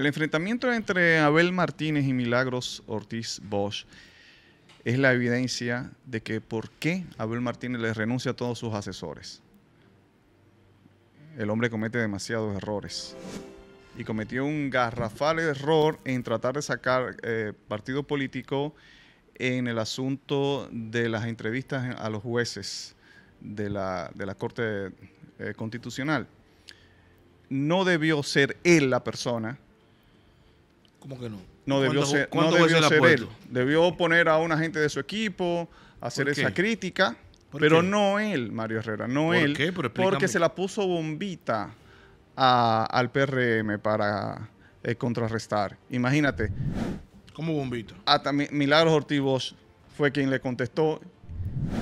el enfrentamiento entre Abel Martínez y Milagros Ortiz Bosch es la evidencia de que por qué Abel Martínez le renuncia a todos sus asesores. El hombre comete demasiados errores y cometió un garrafal error en tratar de sacar eh, partido político en el asunto de las entrevistas a los jueces de la, Corte eh, Constitucional. No debió ser él la persona ¿Cómo que no? No debió ser, no debió él. Debió poner a una gente de su equipo, hacer esa crítica, pero no él, Mario Herrera, no ¿Por Qué? porque se la puso bombita al PRM para eh, contrarrestar. Imagínate. ¿Cómo bombita? Hasta ah, Milagros Ortiz fue quien le contestó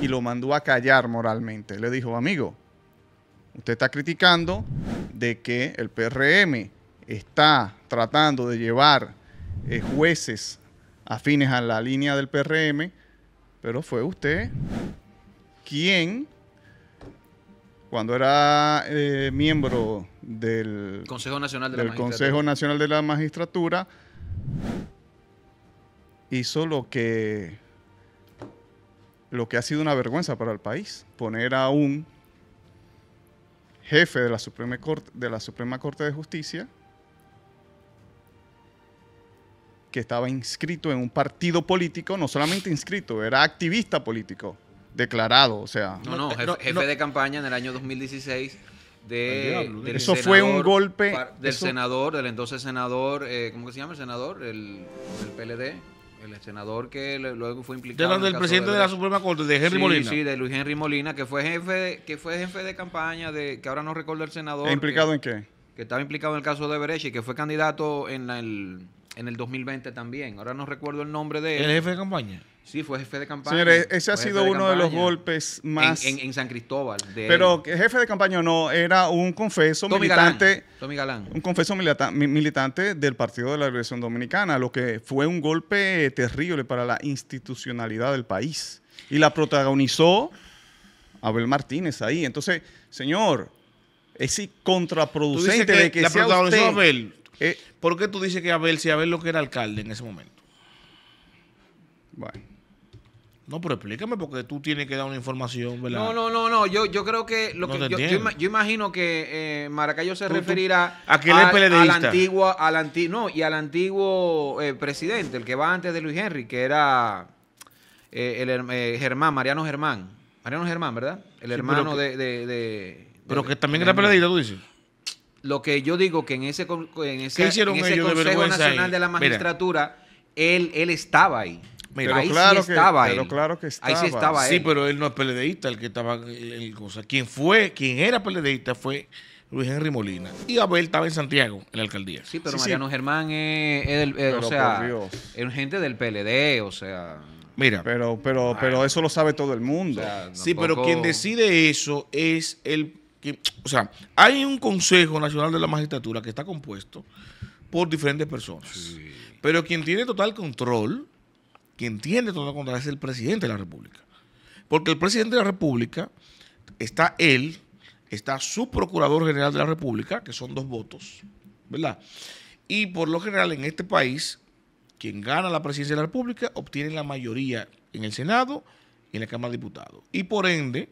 y lo mandó a callar moralmente. Le dijo, amigo, usted está criticando de que el PRM está tratando de llevar eh, jueces afines a la línea del PRM, pero fue usted quien, cuando era eh, miembro del, Consejo Nacional de, la Consejo Nacional de la Magistratura, hizo lo que lo que ha sido una vergüenza para el país, poner a un jefe de la Suprema Corte de, la Suprema Corte de Justicia estaba inscrito en un partido político, no solamente inscrito, era activista político, declarado, o sea. No, no, jefe, de campaña en el año 2016. De, eso fue un golpe del senador, del entonces senador, eh, ¿cómo que se llama el senador? El, el PLD, el senador que luego fue implicado. del, del presidente de, la Suprema Corte, de Henry Molina. Sí, de Luis Henry Molina, que fue jefe, de, que fue jefe de campaña, de que ahora no recuerdo el senador. ¿E ¿Implicado en qué? Que estaba implicado en el caso de Brecht y que fue candidato en el en el 2020 también. Ahora no recuerdo el nombre de él. ¿El jefe de campaña? Sí, fue jefe de campaña. Señores, ese ha sido uno de los golpes más... En, San Cristóbal. Pero jefe de campaña no, era un confeso militante... Galán. Un confeso militante del Partido de la Revolución Dominicana, lo que fue un golpe terrible para la institucionalidad del país. Y la protagonizó Abel Martínez ahí. Entonces, señor, es contraproducente de que la sea usted... Abel eh, ¿Por qué tú dices que Abel, si Abel lo que era alcalde en ese momento? Bueno. No, pero explícame porque tú tienes que dar una información, ¿verdad? No, no, no, no. Yo, yo creo que lo que yo, imagino que eh, Maracayo se referirá a al, al, antiguo, al antiguo no, y al antiguo eh, presidente, el que va antes de Luis Henry, que era eh, el Germán, Mariano Germán. Mariano Germán, ¿verdad? El hermano de, Pero que también era peleadista, tú dices lo que yo digo que en ese, Consejo Nacional de la Magistratura, él, él estaba ahí. Mira, ahí claro sí estaba ahí claro que estaba. Ahí sí pero él no es peledeísta, el que estaba. quien fue, era PLDista fue Luis Henry Molina. Y Abel estaba en Santiago, en la alcaldía. Sí, pero Mariano Germán es, es, eh, o sea, es gente del PLD, o sea. Mira. Pero, pero, pero ah. eso lo sabe todo el mundo. Sí, pero quien decide eso es el, o sea, hay un Consejo Nacional de la Magistratura que está compuesto por diferentes personas. Pero quien tiene total control, quien tiene total control es el presidente de la República. Porque el presidente de la República está él, está su procurador general de la República, que son dos votos, ¿verdad? Y por lo general en este país, quien gana la presidencia de la República obtiene la mayoría en el Senado y en la Cámara de Diputados. Y por ende,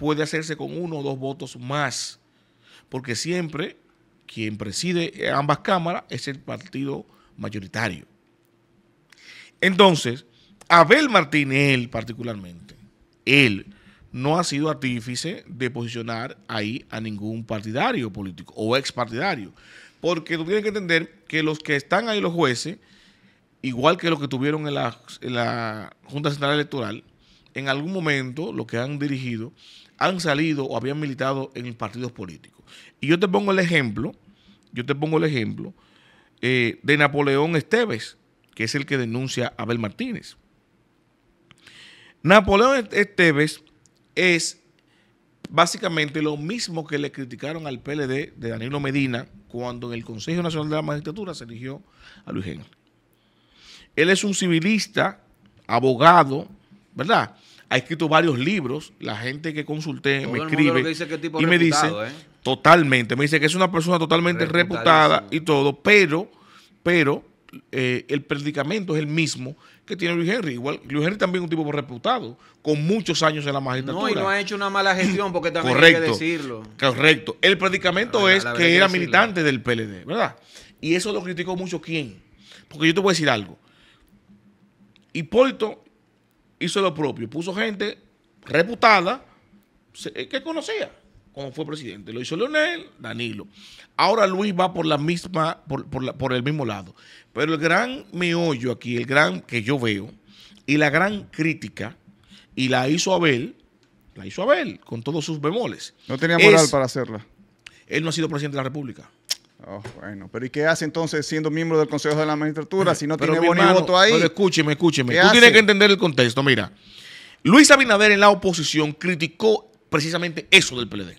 puede hacerse con uno o dos votos más, porque siempre quien preside ambas cámaras es el partido mayoritario. Entonces, Abel Martínez, particularmente, él no ha sido artífice de posicionar ahí a ningún partidario político o ex partidario... Porque tú tienes que entender que los que están ahí los jueces, igual que los que tuvieron en la, la Junta Central Electoral, en algún momento lo que han dirigido han salido o habían militado en partidos políticos. Y yo te pongo el ejemplo, yo te pongo el ejemplo eh, de Napoleón Esteves, que es el que denuncia a Abel Martínez. Napoleón Esteves es básicamente lo mismo que le criticaron al PLD de Danilo Medina cuando en el Consejo Nacional de la Magistratura se eligió a Luis Henry. Él es un civilista, abogado, ¿verdad? ha escrito varios libros. La gente que consulté me escribe y me dice ¿eh? totalmente, me dice que es una persona totalmente reputada y todo, pero, pero eh, el predicamento es el mismo que tiene Luis Henry. Igual, Luis Henry también es un tipo reputado, con muchos años en la magistratura. No, y no ha hecho una mala gestión, porque también hay que decirlo. Correcto. El predicamento es que era militante del PLD, ¿verdad? Y eso lo criticó mucho quién. Porque yo te voy a decir algo. Hipólito hizo lo propio. Puso gente reputada eh, que conocía como fue presidente. Lo hizo Leonel, Danilo. Ahora Luis va por la misma, por, por, el mismo lado. Pero el gran meollo aquí, el gran que yo veo, y la gran crítica, y la hizo Abel, la hizo Abel, con todos sus bemoles. No tenía moral para hacerla. Él no ha sido presidente de la República. Oh, bueno, pero ¿y qué hace entonces siendo miembro del Consejo de la Magistratura si no tiene buen voto ahí? Pero escúcheme, escúcheme. Tú tienes que entender el contexto. Mira, Luis Abinader en la oposición criticó precisamente eso del PLD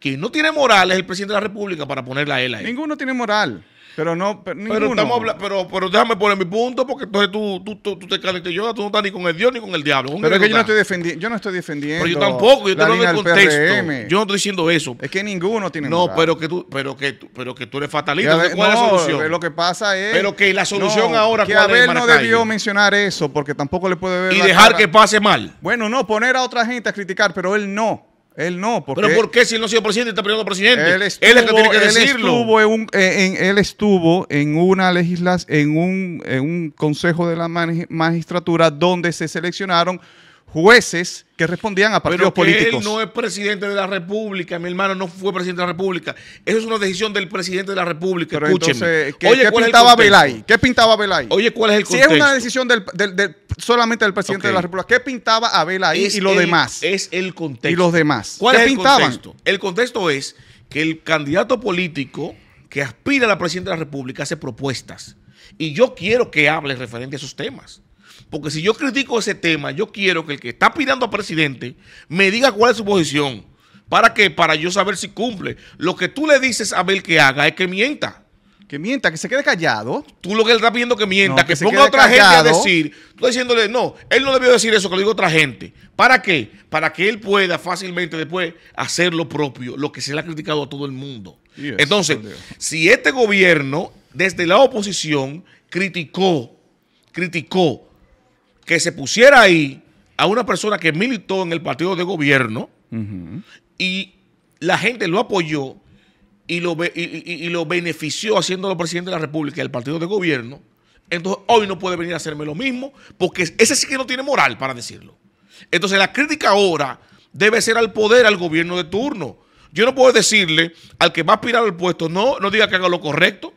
que no tiene moral es el presidente de la República para ponerla a él ahí. Ninguno tiene moral. Pero no, pero, pero, estamos pero, pero, déjame poner mi punto porque entonces tú, tú, tú, te calientes yo, tú no estás ni con el Dios ni con el diablo. Pero es que yo no, estoy defendiendo, yo no estoy defendiendo. Pero yo tampoco, yo te el contexto. Yo no estoy diciendo eso. Es que ninguno tiene No, moral. pero que tú, pero que tú, pero que tú eres fatalista. ¿Cuál es Lo que pasa es. Pero que la solución ahora. Que Abel no debió mencionar eso porque tampoco le puede ver. Y dejar que pase mal. Bueno, no, poner a otra gente a criticar, pero él no. Él no. Porque ¿Pero por qué si él no ha sido presidente está perdiendo presidente? Él, es él es que tiene que decirlo. Estuvo eh, en él estuvo en una legislación, en un, en un consejo de la magistratura donde se seleccionaron jueces que respondían a partidos Pero que políticos. Él no es presidente de la República, mi hermano no fue presidente de la República. Eso es una decisión del presidente de la República. Pero Escúcheme. ¿qué, pintaba Belay? ¿Qué pintaba Belay? Oye, ¿cuál es el contexto? Si es una decisión del, del, del solamente el presidente de la República. ¿Qué pintaba Abel ahí y lo demás? Es el contexto. Y los demás. ¿Cuál es el contexto? El contexto es que el candidato político que aspira a la presidencia de la República hace propuestas. Y yo quiero que hable referente a esos temas. Porque si yo critico ese tema, yo quiero que el que está pidiendo a presidente me diga cuál es su posición. ¿Para qué? Para yo saber si cumple. Lo que tú le dices a Abel que haga es que mienta que mienta, que se quede callado. Tú lo que él está pidiendo que mienta, que, ponga a otra gente a decir. Tú diciéndole, no, él no debió decir eso, que lo a otra gente. ¿Para qué? Para que él pueda fácilmente después hacer lo propio, lo que se le ha criticado a todo el mundo. Entonces, si este gobierno, desde la oposición, criticó, criticó que se pusiera ahí a una persona que militó en el partido de gobierno y la gente lo apoyó, y lo, y, y, lo benefició haciéndolo presidente de la República del partido de gobierno, entonces hoy no puede venir a hacerme lo mismo, porque ese sí que no tiene moral para decirlo. Entonces la crítica ahora debe ser al poder, al gobierno de turno. Yo no puedo decirle al que va a aspirar al puesto, no, no diga que haga lo correcto,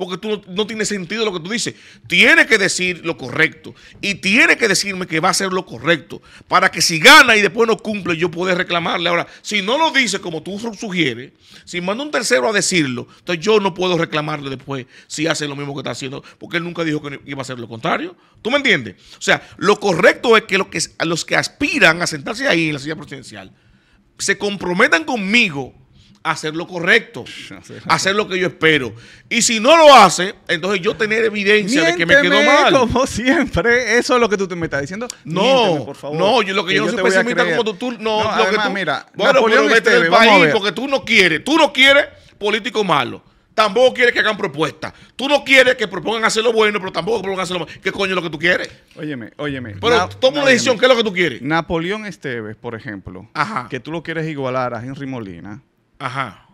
porque tú no, tiene tienes sentido lo que tú dices. Tiene que decir lo correcto y tiene que decirme que va a ser lo correcto para que si gana y después no cumple yo pueda reclamarle. Ahora, si no lo dice como tú sugieres, si manda un tercero a decirlo, entonces yo no puedo reclamarle después si hace lo mismo que está haciendo porque él nunca dijo que iba a hacer lo contrario. ¿Tú me entiendes? O sea, lo correcto es que, que los que aspiran a sentarse ahí en la silla presidencial se comprometan conmigo hacer lo correcto, hacer lo que yo espero. Y si no lo hace, entonces yo tener evidencia de que me quedó mal. Como siempre, eso es lo que tú me estás diciendo. No, por favor. no, yo lo que yo, no soy pesimista como tú, no, lo que tú, mira, Napoleón pero porque tú no quieres, tú no quieres político malo Tampoco quieres que hagan propuestas. Tú no quieres que propongan hacer lo bueno, pero tampoco propongan hacer lo malo. ¿Qué coño es lo que tú quieres? Óyeme, óyeme. Pero toma una decisión, ¿qué es lo que tú quieres? Napoleón Esteves, por ejemplo, que tú lo quieres igualar a Henry Molina Ajá.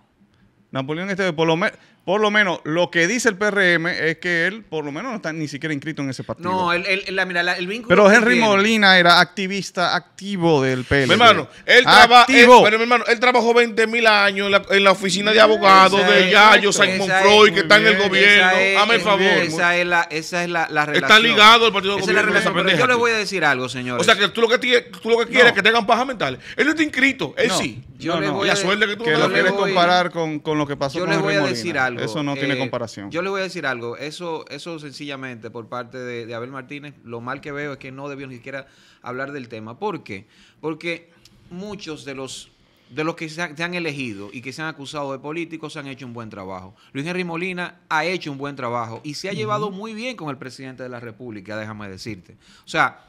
Napoleón este, por lo menos, por lo menos lo que dice el PRM es que él, por lo menos, no está ni siquiera inscrito en ese partido. No, el, la, mira, el vínculo. Pero Henry Molina era activista activo del PLD. hermano, él, pero mi hermano, él trabajó 20 mil años en la, oficina de abogados de Yayo, Simon Freud, que está en el gobierno. Hágame el favor. esa es, la, esa es la, relación. Está ligado al partido de la yo le voy a decir algo, señores. O sea, que tú lo que, tú lo que quieres es que tengan paja mental Él no está inscrito, él sí. Yo le voy a, que tú lo quieres comparar con, con lo que pasó con Yo le voy a decir algo eso no tiene eh, comparación. Yo le voy a decir algo. Eso, eso sencillamente por parte de, Abel Martínez, lo mal que veo es que no debió ni siquiera hablar del tema. ¿Por qué? Porque muchos de los de los que se, han elegido y que se han acusado de políticos han hecho un buen trabajo. Luis Henry Molina ha hecho un buen trabajo y se ha llevado muy bien con el presidente de la República, déjame decirte. O sea,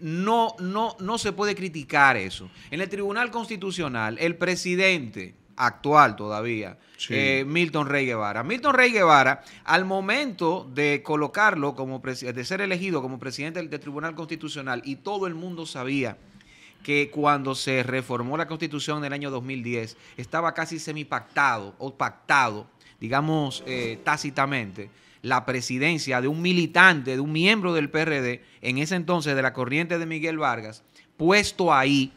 no, no, no se puede criticar eso. En el Tribunal Constitucional, el presidente actual todavía, eh, Milton Rey Guevara. Milton Rey Guevara, al momento de colocarlo como de ser elegido como presidente del, Tribunal Constitucional, y todo el mundo sabía que cuando se reformó la Constitución en el año 2010, estaba casi semipactado o pactado, digamos eh, tácitamente, la presidencia de un militante, de un miembro del PRD, en ese entonces de la corriente de Miguel Vargas, puesto ahí,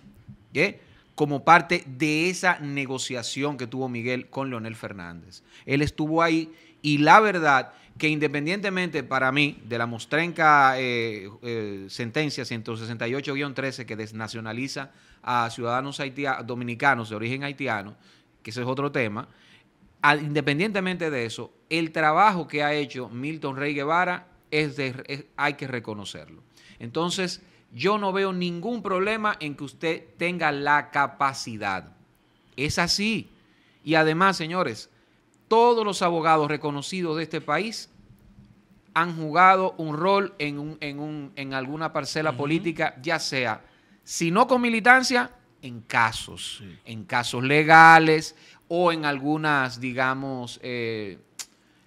¿eh? como parte de esa negociación que tuvo Miguel con Leonel Fernández. Él estuvo ahí y la verdad que independientemente para mí de la mostrenca eh, eh, sentencia 168-13 que desnacionaliza a ciudadanos dominicanos de origen haitiano, que ese es otro tema, independientemente de eso, el trabajo que ha hecho Milton Rey Guevara hay que reconocerlo. Entonces, yo no veo ningún problema en que usted tenga la capacidad. Es así. Y además, señores, todos los abogados reconocidos de este país han jugado un rol en, alguna parcela política, ya sea, si no con militancia, en casos, en casos legales o en algunas, digamos, eh,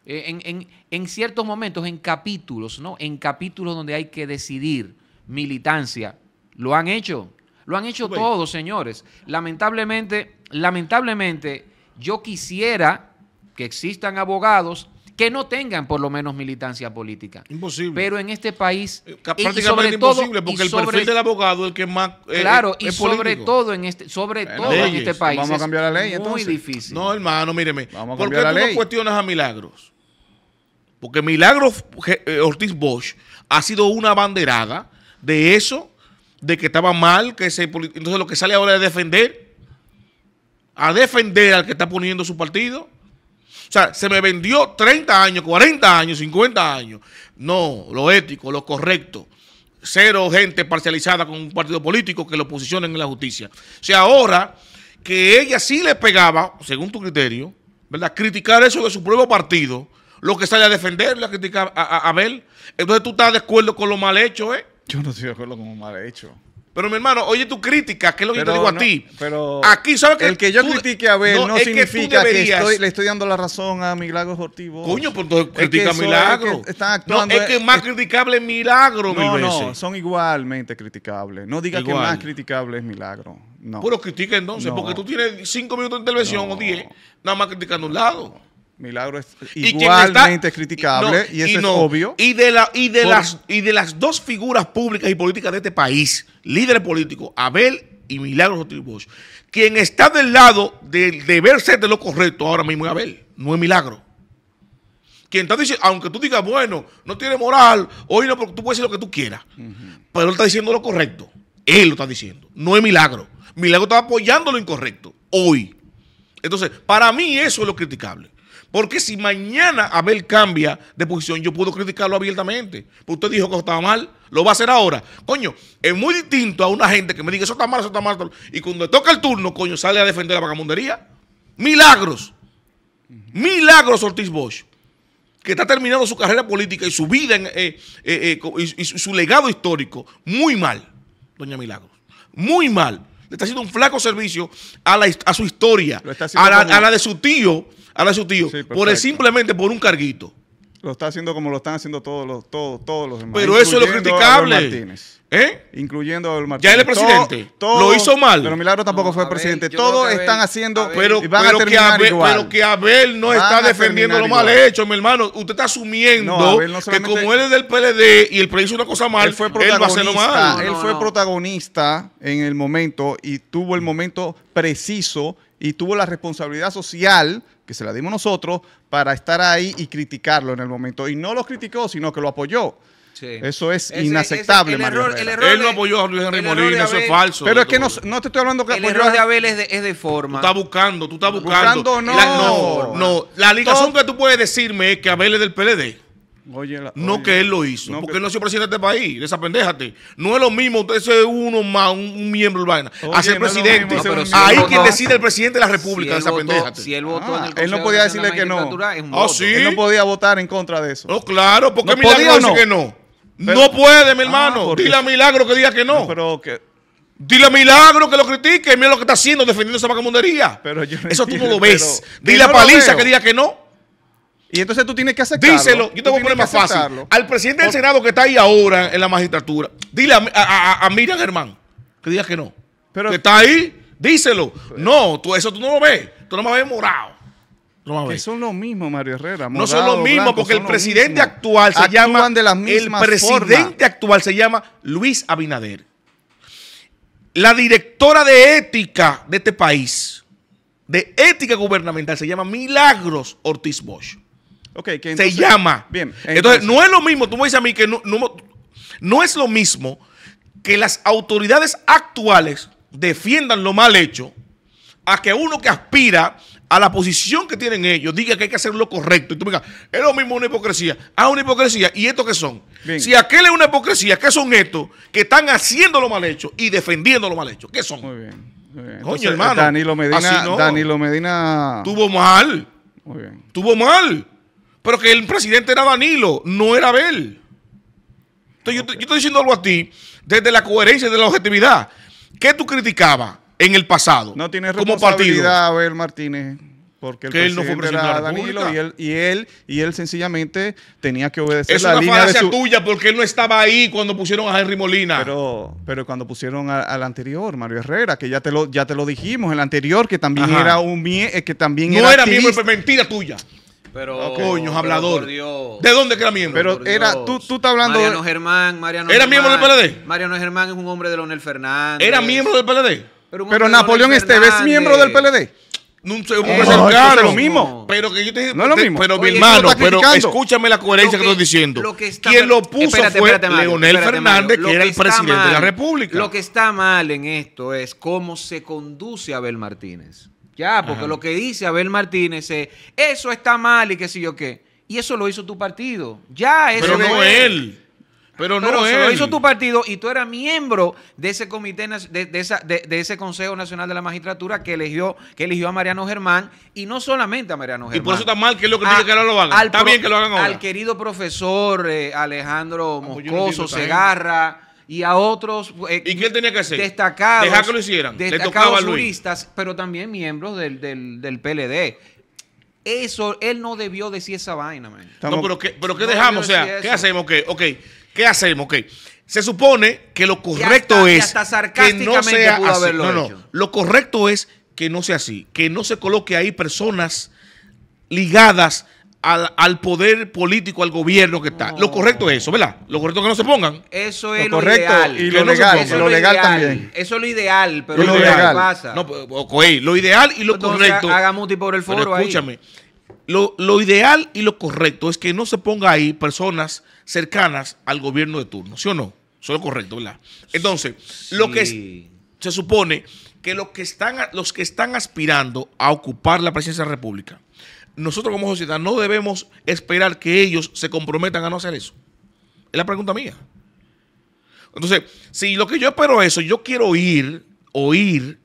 eh, en, en, ciertos momentos, en capítulos, ¿no? En capítulos donde hay que decidir militancia. Lo han hecho. Lo han hecho todos, señores. Lamentablemente, lamentablemente, yo quisiera que existan abogados que no tengan por lo menos militancia política. Imposible. Pero en este país eh, prácticamente imposible porque el perfil del abogado es el que más eh, claro y sobre todo en este sobre todo en este país vamos a cambiar la ley muy difícil. No hermano, míreme. porque a ¿Por qué la tú no cuestionas a Milagros? Porque Milagros eh, Ortiz Bosch ha sido una banderada de eso, de que estaba mal, que se, entonces lo que sale ahora es defender, a defender al que está poniendo su partido. O sea, se me vendió 30 años, 40 años, 50 años. No, lo ético, lo correcto. Cero gente parcializada con un partido político que lo posicionen en la justicia. O sea, ahora que ella sí le pegaba, según tu criterio, ¿verdad? Criticar eso de su propio partido, lo que sale a defender, a criticar a, a Abel. Entonces tú estás de acuerdo con lo mal hecho, ¿eh? Yo no estoy de acuerdo con un mal hecho. Pero mi hermano, oye tu crítica, que es lo que yo te digo a ti. Pero Aquí, ¿sabes que El que yo critique a ver no, significa que, le estoy dando la razón a Milagro Ortivo. Coño, porque entonces critica Milagro. Es actuando, no, es que eh, más eh, criticable es Milagro, no, hermano. veces. No, son igualmente criticables. No digas que más criticable es Milagro. No. Pero critica entonces, porque tú tienes cinco minutos de intervención o diez, nada más criticando un lado. Milagro es igualmente criticable y eso es obvio. Y de, la, y, de las, y de las dos figuras públicas y políticas de este país, líderes políticos, Abel y Milagro Rodríguez quien está del lado del deber ser de lo correcto ahora mismo es Abel, no es Milagro. Quien está diciendo, aunque tú digas, bueno, no tiene moral, hoy no, porque tú puedes decir lo que tú quieras, pero él está diciendo lo correcto. Él lo está diciendo, no es Milagro. Milagro está apoyando lo incorrecto hoy. Entonces, para mí eso es lo criticable. Porque si mañana Abel cambia de posición, yo puedo criticarlo abiertamente. Porque usted dijo que estaba mal, lo va a hacer ahora. Coño, es muy distinto a una gente que me diga, eso está mal, eso está mal. Y cuando toca el turno, coño, sale a defender la vagamundería. Milagros. Milagros Ortiz Bosch, que está terminando su carrera política y su vida eh, eh, eh, y, su legado histórico muy mal, doña Milagros. Muy mal. Le está haciendo un flaco servicio a, su historia, a la de su tío ahora su tío pues, por simplemente por un carguito. Lo está haciendo como lo están haciendo todos los, todos, todos los demás. Pero eso es lo criticable. Incluyendo a Martínez. ¿Eh? Ya él es presidente. lo hizo mal. Pero Milagro tampoco fue presidente. Todos están haciendo. Pero, que Abel, no está defendiendo lo mal hecho, mi hermano. Usted está asumiendo que como él es del PLD y el PLD hizo una cosa mal, fue protagonista, mal. él fue protagonista en el momento y tuvo el momento preciso y tuvo la responsabilidad social que se la dimos nosotros para estar ahí y criticarlo en el momento. Y no lo criticó, sino que lo apoyó. Eso es inaceptable, Él no apoyó a Luis Henry Molina, eso es falso. Pero es que no, no, te estoy hablando que El error de Abel es de, forma. Tú estás buscando, tú estás buscando. no no. La, no, La ligación que tú puedes decirme es que Abel es del PLD no que él lo hizo, porque él no ha sido presidente de este país, desapendéjate. No es lo mismo usted ser uno más, un, miembro a ser presidente. Ahí quien decide el presidente de la República, Si él ah, Él no podía decirle que no. Ah, él no podía votar en contra de eso. No, claro, porque Milagro dice que no. no puede, mi ah, hermano. Dile a Milagro que diga que no. pero que... Dile a Milagro que lo critique. Mira lo que está haciendo defendiendo esa vacamundería. Pero Eso tú no lo ves. Dile a Paliza que diga que no. Y entonces tú tienes que aceptarlo. Díselo, yo te voy a más fácil. Al presidente del Senado que está ahí ahora en la magistratura, dile a, Miriam Germán que diga que no. que está ahí, díselo. no, tú, eso tú no lo ves. Tú no me ves morado. No que son lo mismo, Mario Herrera. no son lo mismo, porque el presidente actual se llama. De el presidente actual se llama Luis Abinader. La directora de ética de este país, de ética gubernamental, se llama Milagros Ortiz Bosch se llama. Bien. Entonces, no es lo mismo, tú me dices a mí que no, es lo mismo que las autoridades actuales defiendan lo mal hecho a que uno que aspira a la posición que tienen ellos diga que hay que hacer lo correcto. Y tú me digas, es lo mismo una hipocresía. Ah, una hipocresía. ¿Y esto qué son? Si aquel es una hipocresía, ¿qué son estos que están haciendo lo mal hecho y defendiendo lo mal hecho? ¿Qué son? Muy bien. Coño, hermano. Danilo Medina, Danilo Medina. Tuvo mal. Muy bien. Tuvo mal. Pero que el presidente era Danilo, no era Abel. Entonces, yo, estoy diciendo algo a ti desde la coherencia y de la objetividad. ¿Qué tú criticabas en el pasado? No tiene responsabilidad Abel Martínez porque él no fue presidente era Danilo y él, y él y él sencillamente tenía que obedecer a la línea de su... tuya porque él no estaba ahí cuando pusieron a Henry Molina pero pero cuando pusieron al anterior Mario Herrera que ya te lo ya te lo dijimos el anterior que también era un eh, que también no era, era mentira tuya pero. Coño, hablador. ¿De dónde que era miembro? Pero era. Tú, tú estás hablando. Mariano Germán. Mariano ¿Era miembro del PLD? Mariano Germán es un hombre de Leonel Fernández. ¿Era miembro del PLD? Pero, Napoleón Esteves es miembro del PLD. No, eh, es lo mismo. Pero que yo te, no es lo mismo. Pero mi hermano, pero escúchame la coherencia que, estoy diciendo. Quien lo puso fue Leonel Fernández, que, era el presidente de la República. Lo que está mal en esto es cómo se conduce Abel Martínez. Ya, porque lo que dice Abel Martínez es, eso está mal y qué sé yo qué. Y eso lo hizo tu partido. Ya, eso Pero no él. Pero, no Pero él. lo hizo tu partido y tú eras miembro de ese comité de, ese Consejo Nacional de la Magistratura que eligió que eligió a Mariano Germán y no solamente a Mariano Germán. Y por eso está mal que lo que ah, que ahora lo hagan. Está bien que lo hagan ahora. Al querido profesor eh, Alejandro ah, pues Moscoso Segarra y a otros eh, ¿Y tenía que destacados, Dejar que lo hicieran. destacados Le pero también miembros del, del, del PLD. Eso, él no debió decir esa vaina, man. No, pero ¿qué, dejamos? O sea, ¿qué hacemos? ¿Qué? okay, ¿qué hacemos? Okay, Se supone que lo correcto es que no sea así. No, Lo correcto es que no sea así, que no se coloque ahí personas ligadas al, poder político, al gobierno que está. Lo oh. correcto es eso, ¿verdad? Lo correcto es que no se pongan. Eso es lo, ideal. Y lo, legal, eso lo también. Eso es lo ideal, pero lo, legal. pasa. No, pues, lo ideal y lo correcto. Hagamos por el foro escúchame, Lo, ideal y lo correcto es que no se ponga ahí personas cercanas al gobierno de turno, ¿sí o no? Eso es lo correcto, ¿verdad? Entonces, lo que se supone que, los que están, los que están aspirando a ocupar la presidencia de la República nosotros como sociedad no debemos esperar que ellos se comprometan a no hacer eso. Es la pregunta mía. Entonces, si lo que yo espero es eso, yo quiero oír, oír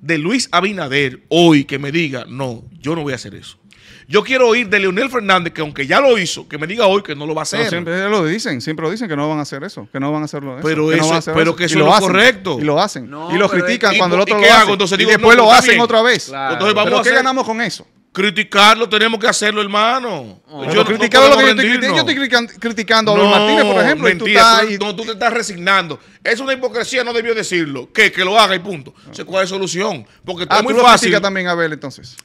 de Luis Abinader hoy que me diga, no, yo no voy a hacer eso. Yo quiero oír de Leonel Fernández, que aunque ya lo hizo, que me diga hoy que no lo va a hacer. siempre lo dicen, siempre lo dicen que no van a hacer eso, que no van a hacerlo. Eso, pero que eso, pero que lo hacen, correcto. Y lo hacen. y lo critican cuando el otro ¿y qué lo Hago? Entonces después lo hacen otra vez. Entonces ¿Qué ganamos con eso? Criticarlo tenemos que hacerlo, hermano. Ah. Yo, estoy criticando, a los Martínez, por ejemplo. Mentira, tú, no, tú te estás resignando. Es una hipocresía, no debió decirlo. Que, que lo haga y punto. ¿Cuál es la solución? Porque está ah, muy fácil. también a Abel, entonces.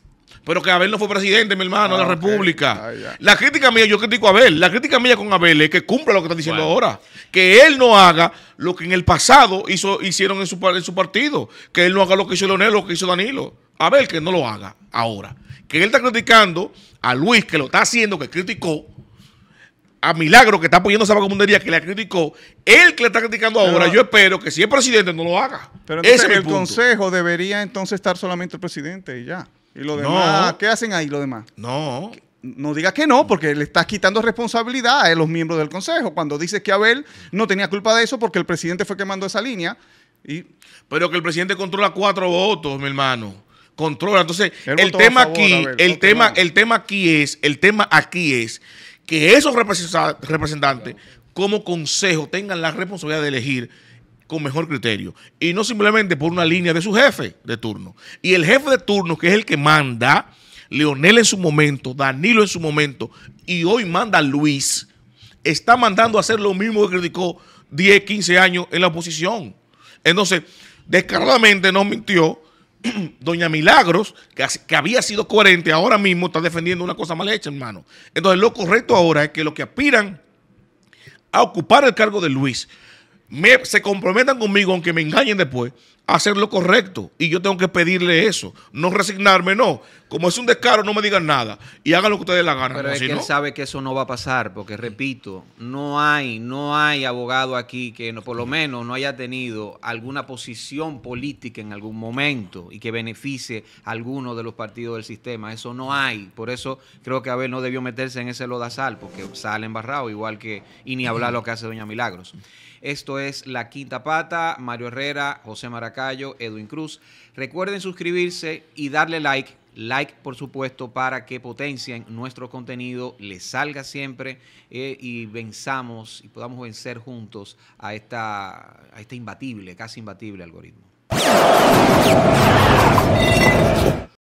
Pero que Abel no fue presidente, mi hermano, de la ah, República. La crítica mía, yo critico a Abel. La crítica mía con Abel es que cumpla lo que está diciendo ahora. Que él no haga lo que en el pasado hizo, hicieron en su, en su partido. Que él no haga lo que hizo Leonel, lo que hizo Danilo. Abel, que no lo haga ahora que él está criticando a Luis, que lo está haciendo, que criticó, a Milagro, que está apoyando a esa vagabundería, que la criticó, él que le está criticando ahora, yo espero que si es presidente no lo haga. Pero el consejo debería entonces estar solamente el presidente y ya. Y lo demás, ¿qué hacen ahí lo demás? No. No diga que no, porque le estás quitando responsabilidad a los miembros del consejo. Cuando dices que Abel no tenía culpa de eso porque el presidente fue quemando esa línea. Y... Pero que el presidente controla cuatro votos, mi hermano controla. Entonces, el tema aquí, el tema, el tema aquí es, el tema aquí es que esos representantes como consejo tengan la responsabilidad de elegir con mejor criterio y no simplemente por una línea de su jefe de turno. Y el jefe de turno, que es el que manda, Leonel en su momento, Danilo en su momento y hoy manda Luis, está mandando a hacer lo mismo que criticó 10, 15 años en la oposición. Entonces, descaradamente no mintió Doña Milagros, que, había sido coherente, ahora mismo está defendiendo una cosa mal hecha, hermano. Entonces, lo correcto ahora es que los que aspiran a ocupar el cargo de Luis me, se comprometan conmigo, aunque me engañen después, a hacer lo correcto. Y yo tengo que pedirle eso. No resignarme, no. Como es un descaro, no me digan nada. Y hagan lo que ustedes la ganan. Pero es que él sabe que eso no va a pasar, porque repito, no hay, no hay abogado aquí que no, por lo menos no haya tenido alguna posición política en algún momento y que beneficie a alguno de los partidos del sistema. Eso no hay. Por eso creo que Abel no debió meterse en ese lodazal, porque sale embarrado, igual que, y ni hablar lo que hace Doña Milagros. Esto es La Quinta Pata, Mario Herrera, José Maracayo, Edwin Cruz. Recuerden suscribirse y darle like like por supuesto para que potencien nuestro contenido, les salga siempre eh, y venzamos y podamos vencer juntos a, esta, a este imbatible, casi imbatible algoritmo.